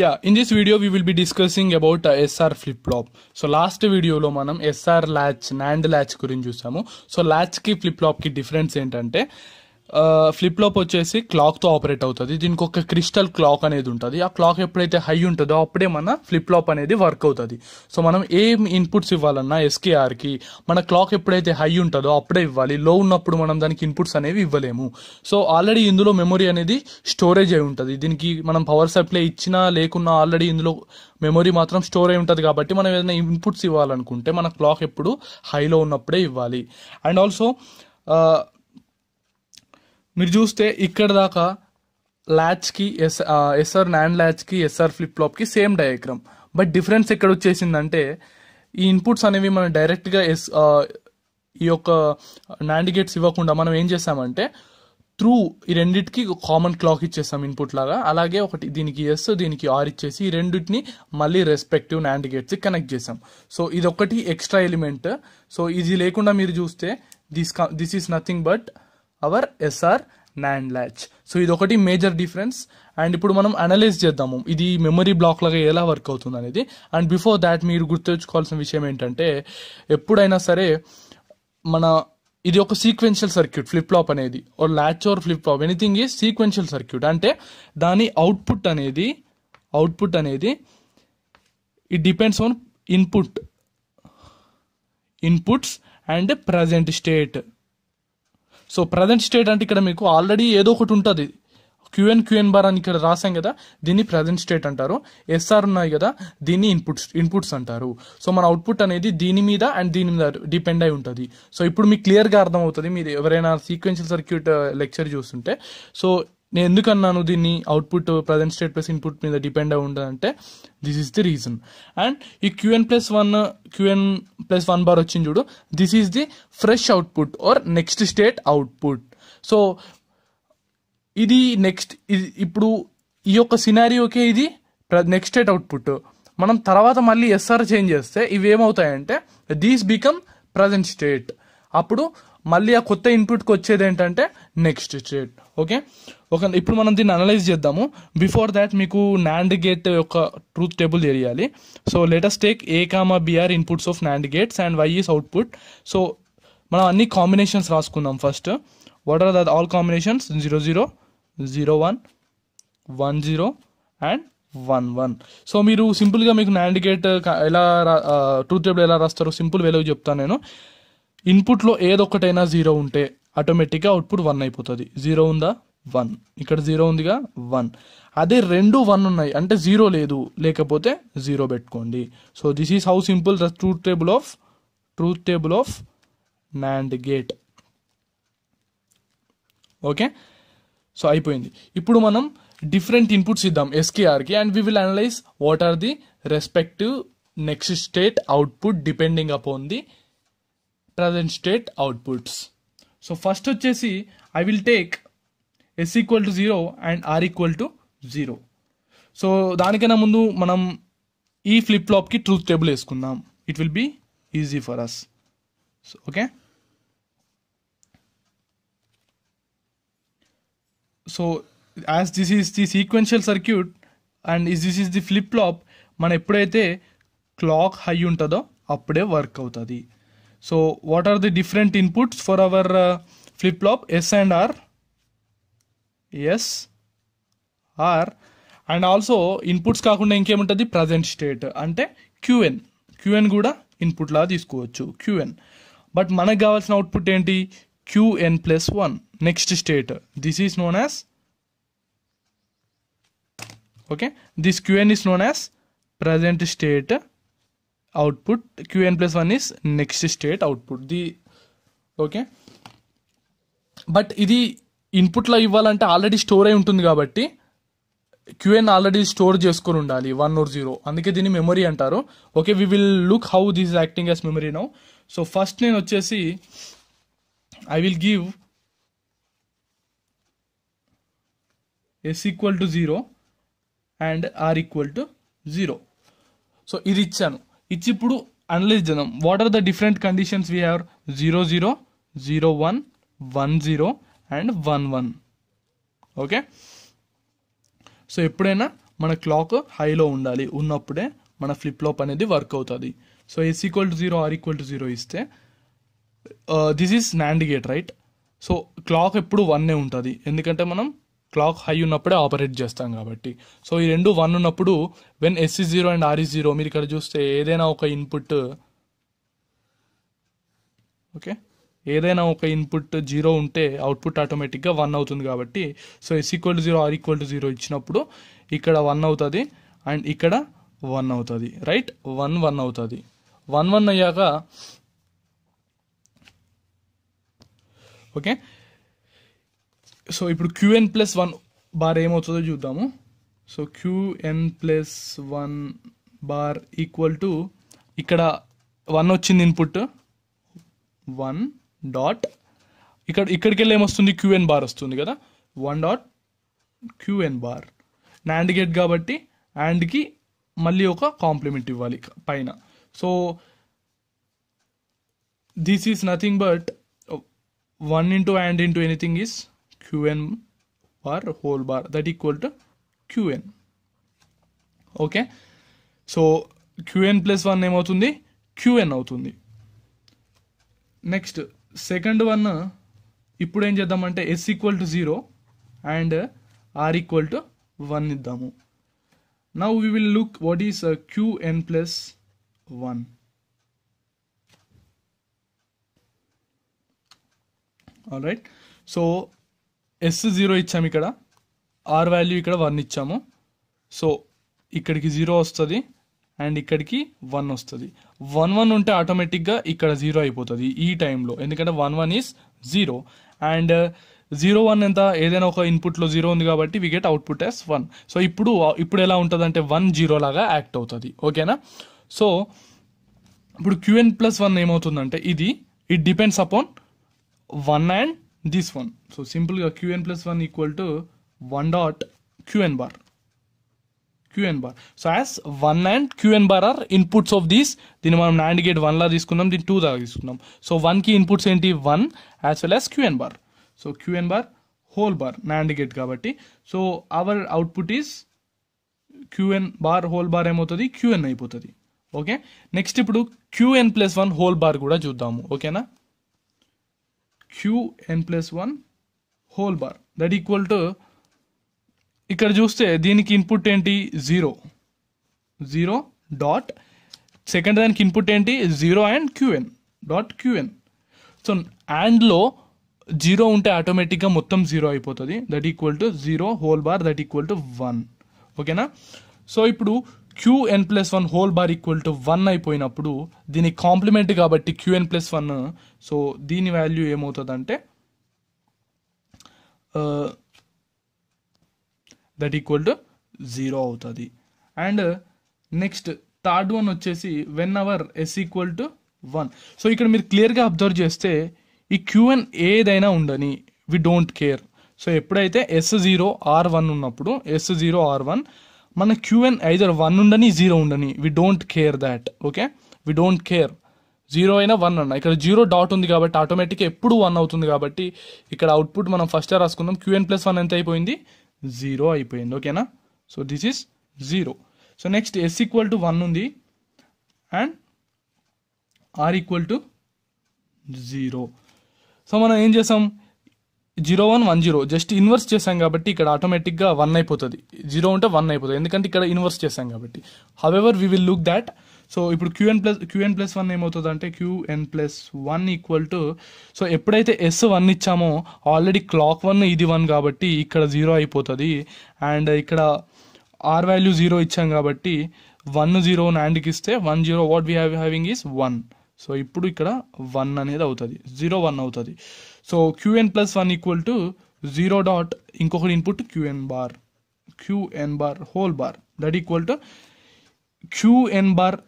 Yeah in this video we will be discussing about S R flip flop so last వీడియోలో మనం S R latch NAND latch గురించి చూసాము so ల్యాచ్కి flip ఫ్లాప్కి difference ఏంటంటే ఫ్లిప్ లోప్ వచ్చేసి క్లాక్తో ఆపరేట్ అవుతుంది దీనికి ఒక క్రిస్టల్ క్లాక్ అనేది ఉంటుంది ఆ క్లాక్ ఎప్పుడైతే హై ఉంటుందో అప్పుడే మన ఫ్లిప్ లోప్ అనేది వర్క్ అవుతుంది సో మనం ఏం ఇన్పుట్స్ ఇవ్వాలన్నా ఎస్కేఆర్కి మన క్లాక్ ఎప్పుడైతే హై ఉంటుందో అప్పుడే ఇవ్వాలి లో ఉన్నప్పుడు మనం దానికి ఇన్పుట్స్ అనేవి ఇవ్వలేము సో ఆల్రెడీ ఇందులో మెమొరీ అనేది స్టోరేజ్ అయి ఉంటుంది దీనికి మనం పవర్ సప్లై ఇచ్చినా లేకున్నా ఆల్రెడీ ఇందులో మెమొరీ మాత్రం స్టోర్ అయి ఉంటుంది కాబట్టి మనం ఏదైనా ఇన్పుట్స్ ఇవ్వాలనుకుంటే మన క్లాక్ ఎప్పుడు హైలో ఉన్నప్పుడే ఇవ్వాలి అండ్ ఆల్సో మీరు చూస్తే ఇక్కడ దాకా ల్యాచ్కి ఎస్ ఎస్ఆర్ నాండ్ ల్యాచ్కి S R flip same diagram but difference ఎక్కడ వచ్చేసిందంటే ఈ ఇన్పుట్స్ అనేవి మనం డైరెక్ట్గా ఎస్ ఈ యొక్క నాండిగేట్స్ ఇవ్వకుండా మనం ఏం చేసామంటే త్రూ ఈ రెండింటికి కామన్ క్లాక్ ఇచ్చేస్తాం ఇన్పుట్ లాగా అలాగే ఒకటి దీనికి ఎస్ దీనికి ఆర్ ఇచ్చేసి ఈ రెండింటిని మళ్ళీ రెస్పెక్టివ్ నాండిగేట్స్కి కనెక్ట్ చేసాం సో ఇది ఒకటి ఎక్స్ట్రా ఎలిమెంట్ సో ఇది లేకుండా మీరు చూస్తే this this is nothing but our S R NAND latch so ఇది ఒకటి మేజర్ డిఫరెన్స్ అండ్ ఇప్పుడు మనం అనలైజ్ చేద్దాము ఇది మెమరీ బ్లాక్ లాగా ఎలా వర్క్ అవుతుంది అనేది అండ్ బిఫోర్ దాట్ మీరు గుర్తుంచుకోవాల్సిన విషయం ఏంటంటే ఎప్పుడైనా సరే మన ఇది ఒక సీక్వెన్షియల్ సర్క్యూట్ ఫ్లిప్ ఫ్లాప్ అనేది oh latch or flip flop anything is sequential circuit అంటే దాని అవుట్పుట్ అనేది అవుట్పుట్ అనేది it depends on input inputs and present state so present state అంటే ఇక్కడ మీకు ఆల్రెడీ ఏదో ఒకటి ఉంటుంది క్యూఎన్ క్యూఎన్ బార్ అని ఇక్కడ రాసాం కదా దీన్ని ప్రజెంట్ స్టేట్ అంటారు ఎస్ఆర్ ఉన్నాయి కదా దీన్ని ఇన్పుట్స్ ఇన్పుట్స్ అంటారు సో మన అవుట్పుట్ అనేది దీని మీద అండ్ దీని మీద డిపెండ్ అయి ఉంటుంది సో ఇప్పుడు మీకు క్లియర్గా అర్థమవుతుంది మీరు ఎవరైనా సీక్వెన్షియల్ సర్క్యూట్ లెక్చర్ చూస్తుంటే సో నేను ఎందుకన్నాను దీన్ని output present state plus input మీద డిపెండ్ అయి ఉండదంటే this is the reason and ఈ Q N plus one Q N plus one bar వచ్చింది చూడు this is the fresh output or next state output so ఇది నెక్స్ట్ ఇది ఇప్పుడు ఈ యొక్క సినారియోకే ఇది నెక్స్ట్ స్టేట్ అవుట్పుట్ మనం తర్వాత మళ్ళీ ఎస్ఆర్ చేంజ్ చేస్తే ఇవి ఏమవుతాయంటే దీస్ బికమ్ ప్రజెంట్ స్టేట్ అప్పుడు మళ్ళీ ఆ కొత్త ఇన్పుట్కి వచ్చేది ఏంటంటే నెక్స్ట్ స్టేట్ ఓకే ఒక ఇప్పుడు మనం దీన్ని అనలైజ్ చేద్దాము బిఫోర్ దాట్ మీకు నాండ్ గేట్ యొక్క ట్రూత్ టేబుల్ తెలియాలి so latest take A comma B are inputs of NAND gates and Y is output so మనం అన్ని కాంబినేషన్స్ రాసుకుందాం first what are the all combinations zero zero zero one one zero and one one so మీరు సింపుల్గా మీకు NAND gate ఎలా truth table ఎలా రాస్తారో simple వేలో చెప్తాను నేను ఇన్పుట్లో ఏదొక్కటైనా జీరో ఉంటే ఆటోమేటిక్గా అవుట్పుట్ వన్ అయిపోతుంది జీరో ఉందా వన్ ఇక్కడ జీరో ఉందిగా వన్ అదే రెండు వన్ ఉన్నాయి అంటే జీరో లేదు లేకపోతే జీరో పెట్టుకోండి so this is how simple the truth table of truth table of NAND gate okay so అయిపోయింది ఇప్పుడు మనం డిఫరెంట్ ఇన్పుట్స్ ఇద్దాం ఎస్కేఆర్కి and we will analyse what are the respective next state output depending upon the present state outputs so first వచ్చేసి I will take S equal to zero and R equal to zero so దానికైనా ముందు మనం ఈ flip ఫ్లాప్కి truth table వేసుకుందాం it will be easy for us so okay so as this is the sequential circuit and is this is the flip flop మనం ఎప్పుడైతే clock high ఉంటుందో అప్పుడే వర్క్ అవుతుంది So what are the different inputs for our uh, flip-flop S and R? S, R and also inputs కాకుండా ఇంకేముంటుంది present state అంటే Q N Q N కూడా ఇన్పుట్లా తీసుకోవచ్చు క్యూఎన్ బట్ మనకు కావాల్సిన అవుట్పుట్ ఏంటి Q N plus one next state this is known as okay this Q N is known as present state output qn plus 1 is next state output the okay but ఇది ఇన్పుట్లో ఇవ్వాలంటే already store అయి ఉంటుంది కాబట్టి QN already store చేసుకుని ఉండాలి one or zero అందుకే దీన్ని మెమరీ అంటారు okay we will look how this acting as memory now so first నేను వచ్చేసి I will give S equal to zero and R equal to zero so ఇది ఇచ్చాను it's ఇప్పుడు అనలైజ్ చేద్దాం what are the different conditions we have zero zero zero one one zero and one one okay so ఎప్పుడైనా మన clock హైలో ఉండాలి ఉన్నప్పుడే మన ఫ్లిప్ లోప్ అనేది వర్క్ అవుతుంది so S equal to zero R equal to zero ఇస్తే this is NAND gate right so clock ఎప్పుడు వన్నే ఉంటుంది ఎందుకంటే మనం క్లాక్ హై ఉన్నప్పుడే ఆపరేట్ చేస్తాం కాబట్టి సో ఈ రెండు వన్ ఉన్నప్పుడు when S is zero and R is zero మీరు ఇక్కడ చూస్తే ఏదైనా ఒక ఇన్పుట్ ఓకే ఏదైనా ఒక ఇన్పుట్ జీరో ఉంటే అవుట్పుట్ ఆటోమేటిక్గా వన్ అవుతుంది కాబట్టి so S equal to zero R equal to zero ఇచ్చినప్పుడు ఇక్కడ వన్ అవుతుంది అండ్ ఇక్కడ వన్ అవుతుంది రైట్ వన్ వన్ అవుతుంది వన్ వన్ అయ్యాక ఓకే సో ఇప్పుడు క్యూఎన్ ప్లస్ వన్ బార్ ఏమవుతుందో చూద్దాము so Q N plus one bar equal to ఇక్కడ వన్ వచ్చింది ఇన్పుట్ వన్ డాట్ ఇక్కడ ఇక్కడికి వెళ్ళి ఏమొస్తుంది క్యూఎన్ బార్ వస్తుంది కదా one dot Q N bar NAND gate కాబట్టి యాండ్కి మళ్ళీ ఒక కాంప్లిమెంట్ ఇవ్వాలి పైన so this is nothing but one into AND into anything is Q N bar whole bar that equal to qn okay so Q N plus one ఏమవుతుంది Q N అవుతుంది next second one ఇప్పుడు ఏం చేద్దామంటే S equal to zero and R equal to one ఇద్దాము now we will look what is Q N plus one all right so S zero ఇచ్చాము ఇక్కడ R value ఇక్కడ one ఇచ్చాము సో ఇక్కడికి జీరో వస్తుంది అండ్ ఇక్కడికి వన్ వస్తుంది వన్ వన్ ఉంటే ఆటోమేటిక్గా ఇక్కడ జీరో అయిపోతుంది ఈ టైంలో ఎందుకంటే one one is zero and zero one ఎంత ఏదైనా ఒక ఇన్పుట్లో జీరో ఉంది కాబట్టి we get output as one so ఇప్పుడు uh, ఇప్పుడు ఎలా ఉంటుంది అంటే వన్ జీరో లాగా యాక్ట్ అవుతుంది ఓకేనా సో ఇప్పుడు క్యూఎన్ ప్లస్ వన్ ఏమవుతుందంటే ఇది it depends upon one and this one so సింపుల్గా Q N plus one equal to one dot Q N bar Q N bar so as one and Q N bar are inputs of these దీన్ని మనం NAND gate వన్లా తీసుకున్నాం దీన్ని two దాకా తీసుకున్నాం so వన్కి inputs ఏంటి one as well as Q N bar so Q N bar whole bar NAND gate కాబట్టి so our output is Q N bar whole bar ఏమవుతుంది క్యూఎన్ అయిపోతుంది ఓకే నెక్స్ట్ ఇప్పుడు Q N plus one whole bar కూడా చూద్దాము ఓకేనా Q N plus one whole bar that equal to ఇక్కడ చూస్తే దీనికి ఇన్పుట్ ఏంటి జీరో జీరో డాట్ సెకండ్ దానికి ఇన్పుట్ ఏంటి zero and Q N dot Q N so అండ్లో జీరో ఉంటే ఆటోమేటిక్గా మొత్తం జీరో అయిపోతుంది that equal to zero whole bar that equal to one ఓకేనా సో ఇప్పుడు Q N plus one whole bar equal to one అయిపోయినప్పుడు దీని కాంప్లిమెంట్ కాబట్టి Q N plus one so దీని వాల్యూ ఏమవుతుందంటే దట్ ఈక్వల్ టు జీరో అవుతుంది and next third one వచ్చేసి when our S equal to one so ఇక్కడ మీరు క్లియర్గా అబ్జర్వ్ చేస్తే ఈ క్యూఎన్ ఏదైనా ఉండని వి డోంట్ కేర్ సో ఎప్పుడైతే ఎస్ జీరో ఆర్ వన్ ఉన్నప్పుడు ఎస్ జీరో ఆర్ వన్ మన క్యూఎన్ ఐదర్ వన్ ఉండని జీరో ఉండని we don't care that okay we don't care zero అయినా వన్ అన్న ఇక్కడ జీరో డాట్ ఉంది కాబట్టి ఆటోమేటిక్గా ఎప్పుడు వన్ అవుతుంది కాబట్టి ఇక్కడ అవుట్పుట్ మనం ఫస్ట్ రాసుకుందాం క్యూఎన్ ప్లస్ వన్ ఎంత అయిపోయింది జీరో అయిపోయింది ఓకేనా so this is zero so next S equal to one ఉంది and R equal to zero so మనం ఏం చేసాం zero one one zero just inverse చేశాం కాబట్టి ఇక్కడ ఆటోమేటిక్గా వన్ అయిపోతుంది జీరో ఉంటే వన్ అయిపోతుంది ఎందుకంటే ఇక్కడ ఇన్వర్స్ చేశాం కాబట్టి however we will look that so ఇప్పుడు Q N plus Q N plus one ఏమవుతుంది అంటే Q N plus one equal to so ఎప్పుడైతే ఎస్ వన్ ఇచ్చామో ఆల్రెడీ క్లాక్ వన్ ఇది వన్ కాబట్టి ఇక్కడ జీరో అయిపోతుంది అండ్ ఇక్కడ ఆర్ వాల్యూ జీరో ఇచ్చాం కాబట్టి వన్ జీరో నాండ్కి ఇస్తే one zero what we have having is one so ఇప్పుడు ఇక్కడ వన్ అనేది అవుతుంది జీరో వన్ అవుతుంది so Q N plus one equal to zero dot ఇంకొకటి input Q N bar Q N bar whole bar that equal to Q N bar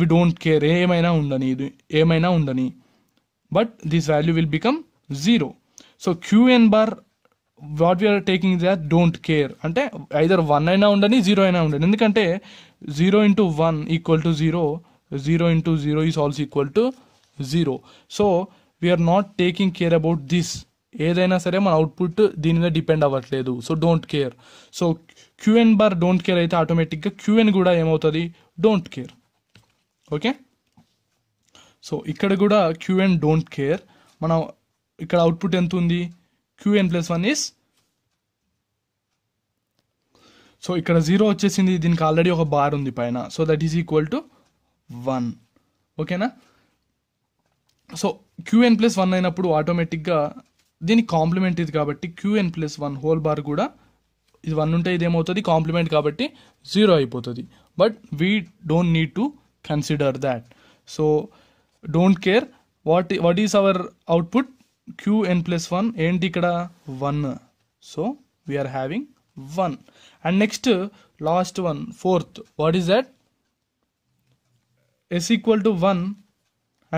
we don't care ఏమైనా ఉండని ఇది ఏమైనా ఉండని but this value will become zero so Q N bar what we're taking that don't care అంటే either one అయినా ఉండని zero అయినా ఉండని ఎందుకంటే zero into one equal to zero zero into zero is also equal to zero so we're not taking care about this ఏదైనా సరే మన output దీని మీద డిపెండ్ అవ్వట్లేదు so don't care so Q N bar don't care అయితే ఆటోమేటిక్గా QN కూడా ఏమవుతుంది డోంట్ కేర్ ఓకే సో ఇక్కడ కూడా క్యూఎన్ డోంట్ కేర్ మనం ఇక్కడ అవుట్పుట్ ఎంత ఉంది Q N plus one is so ఇక్కడ జీరో వచ్చేసింది దీనికి ఆల్రెడీ ఒక బార్ ఉంది పైన so that is equal to one ఓకేనా సో క్యూఎన్ ప్లస్ వన్ అయినప్పుడు ఆటోమేటిక్గా దీనికి కాంప్లిమెంట్ ఇది కాబట్టి Q N plus one whole bar కూడా ఇది వన్ ఉంటే ఇదేమవుతుంది కాంప్లిమెంట్ కాబట్టి జీరో అయిపోతుంది but we don't need to consider that so don't care what what is our output Q N plus one ఏంటి ఇక్కడ one so we're having one and next last one fourth what is that S equal to one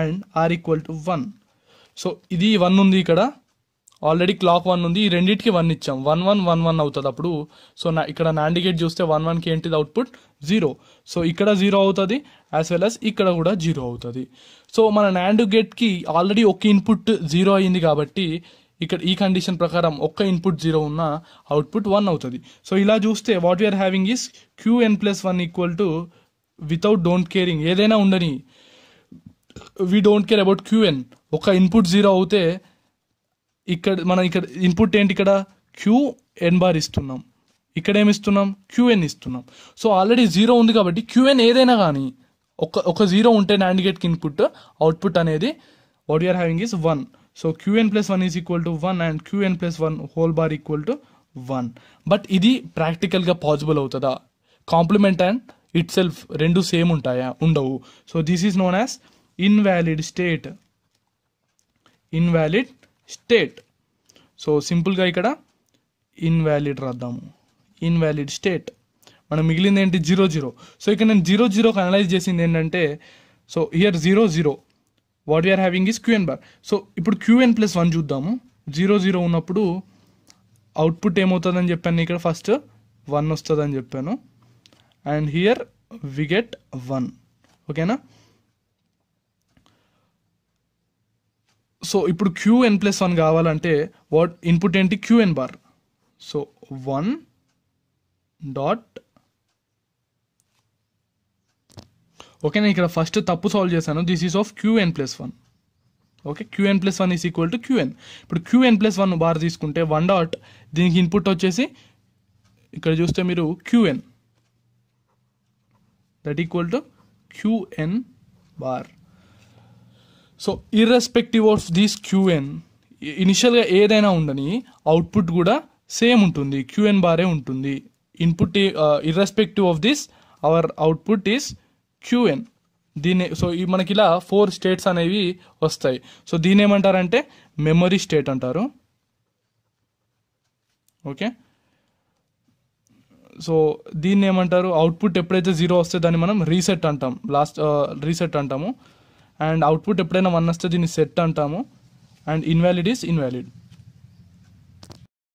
and R equal to one so ఇది one ఉంది ఇక్కడ already clock one ఉంది ఈ రెండింటికి one ఇచ్చాం one one one one అవుతుంది అప్పుడు so నా ఇక్కడ నాండిగేట్ చూస్తే వన్ వన్కి ఏంటిది అవుట్పుట్ జీరో సో ఇక్కడ జీరో అవుతుంది యాజ్ వెల్ అస్ ఇక్కడ కూడా జీరో అవుతుంది సో మన నాండు గేట్కి ఆల్రెడీ ఒక ఇన్పుట్ జీరో అయింది కాబట్టి ఇక్కడ ఈ కండిషన్ ప్రకారం ఒక్క ఇన్పుట్ జీరో ఉన్న అవుట్పుట్ వన్ అవుతుంది సో ఇలా చూస్తే what we're having is Q N plus one equal to without don't caring ఏదైనా ఉండని we don't care about Q N ఒక ఇన్పుట్ జీరో అవుతే ఇక్కడ మనం ఇక్కడ ఇన్పుట్ ఏంటి ఇక్కడ క్యూ ఎన్ బార్ ఇస్తున్నాం ఇక్కడ ఏమి ఇస్తున్నాం క్యూఎన్ ఇస్తున్నాం సో ఆల్రెడీ జీరో ఉంది కాబట్టి క్యూఎన్ ఏదైనా కానీ ఒక ఒక జీరో ఉంటే నాండ్ గేట్కి ఇన్పుట్ అవుట్పుట్ అనేది what you're having is one so Q N plus one is equal to one and Q N plus one whole bar equal to one but ఇది ప్రాక్టికల్గా పాసిబుల్ అవుతుందా కాంప్లిమెంట్ అండ్ ఇట్ సెల్ఫ్ రెండు same ఉంటాయా ఉండవు so this is known as invalid state invalid state so సింపుల్గా ఇక్కడ invalid రాద్దాము invalid state మనం మిగిలింది ఏంటి జీరో జీరో సో ఇక్కడ నేను జీరో జీరోకి అనలైజ్ చేసింది ఏంటంటే so here zero zero what we're having is Q N bar so ఇప్పుడు క్యూఎన్ ప్లస్ వన్ చూద్దాము జీరో జీరో ఉన్నప్పుడు అవుట్పుట్ ఏమవుతుందని చెప్పాను ఇక్కడ ఫస్ట్ వన్ వస్తుందని చెప్పాను and here we get one ఓకేనా సో ఇప్పుడు క్యూ ఎన్ ప్లస్ వన్ కావాలంటే వాట్ ఇన్పుట్ ఏంటి Q N bar so one dot okay నేను ఇక్కడ ఫస్ట్ తప్పు సాల్వ్ చేశాను this is of Q N plus one okay Q N plus one is equal to Q N ఇప్పుడు Q N plus one bar తీసుకుంటే one dot దీనికి input వచ్చేసి ఇక్కడ చూస్తే మీరు Q N that equal to Q N bar so irrespective of these Q N ఇనిషియల్గా ఏదైనా ఉండని అవుట్పుట్ కూడా సేమ్ ఉంటుంది క్యూఎన్ బారే ఉంటుంది input irrespective of this our output is Q N దీన్ని సో ఈ మనకి ఇలా ఫోర్ స్టేట్స్ అనేవి వస్తాయి సో దీని ఏమంటారంటే మెమరీ స్టేట్ అంటారు ఓకే సో దీన్ని ఏమంటారు అవుట్పుట్ ఎప్పుడైతే జీరో వస్తే దాన్ని మనం రీసెట్ అంటాం లాస్ట్ రీసెట్ uh, అంటాము అండ్ అవుట్పుట్ ఎప్పుడైనా వన్ వస్తే దీన్ని సెట్ అంటాము అండ్ ఇన్వాలిడ్ ఈస్ ఇన్వాలిడ్